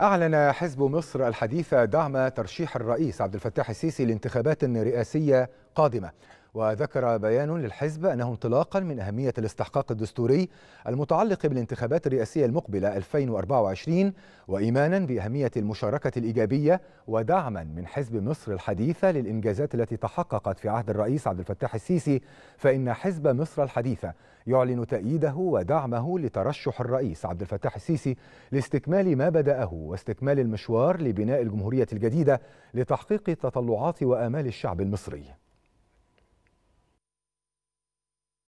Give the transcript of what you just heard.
أعلن حزب مصر الحديثة دعم ترشيح الرئيس عبد الفتاح السيسي لانتخابات رئاسية قادمة وذكر بيان للحزب أنه انطلاقا من أهمية الاستحقاق الدستوري المتعلق بالانتخابات الرئاسية المقبلة 2024 وإيمانا بأهمية المشاركة الإيجابية ودعما من حزب مصر الحديثة للإنجازات التي تحققت في عهد الرئيس عبد الفتاح السيسي فإن حزب مصر الحديثة يعلن تأييده ودعمه لترشح الرئيس عبد الفتاح السيسي لاستكمال ما بدأه واستكمال المشوار لبناء الجمهورية الجديدة لتحقيق تطلعات وآمال الشعب المصري